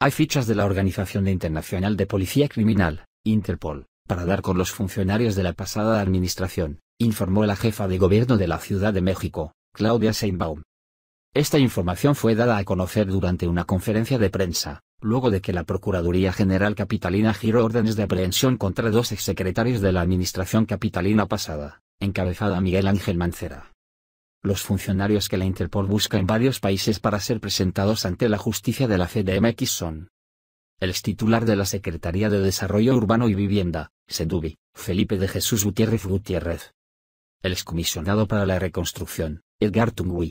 Hay fichas de la Organización Internacional de Policía Criminal, Interpol, para dar con los funcionarios de la pasada administración, informó la jefa de gobierno de la Ciudad de México, Claudia Seinbaum. Esta información fue dada a conocer durante una conferencia de prensa, luego de que la Procuraduría General Capitalina giró órdenes de aprehensión contra dos exsecretarios de la administración capitalina pasada, encabezada Miguel Ángel Mancera los funcionarios que la Interpol busca en varios países para ser presentados ante la justicia de la CDMX son el titular de la Secretaría de Desarrollo Urbano y Vivienda, Sedubi, Felipe de Jesús Gutiérrez Gutiérrez. El excomisionado para la Reconstrucción, Edgar Tungui.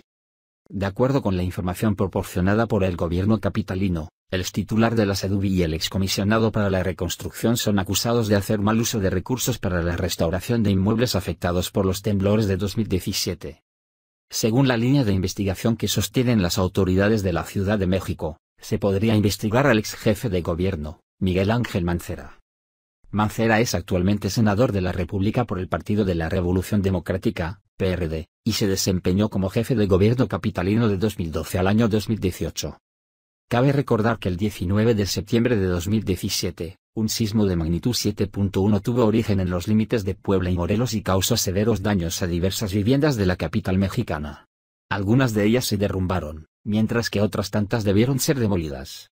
De acuerdo con la información proporcionada por el gobierno capitalino, el titular de la Sedubi y el excomisionado para la Reconstrucción son acusados de hacer mal uso de recursos para la restauración de inmuebles afectados por los temblores de 2017. Según la línea de investigación que sostienen las autoridades de la Ciudad de México, se podría investigar al ex jefe de gobierno, Miguel Ángel Mancera. Mancera es actualmente senador de la República por el Partido de la Revolución Democrática, PRD, y se desempeñó como jefe de gobierno capitalino de 2012 al año 2018. Cabe recordar que el 19 de septiembre de 2017, un sismo de magnitud 7.1 tuvo origen en los límites de Puebla y Morelos y causó severos daños a diversas viviendas de la capital mexicana. Algunas de ellas se derrumbaron, mientras que otras tantas debieron ser demolidas.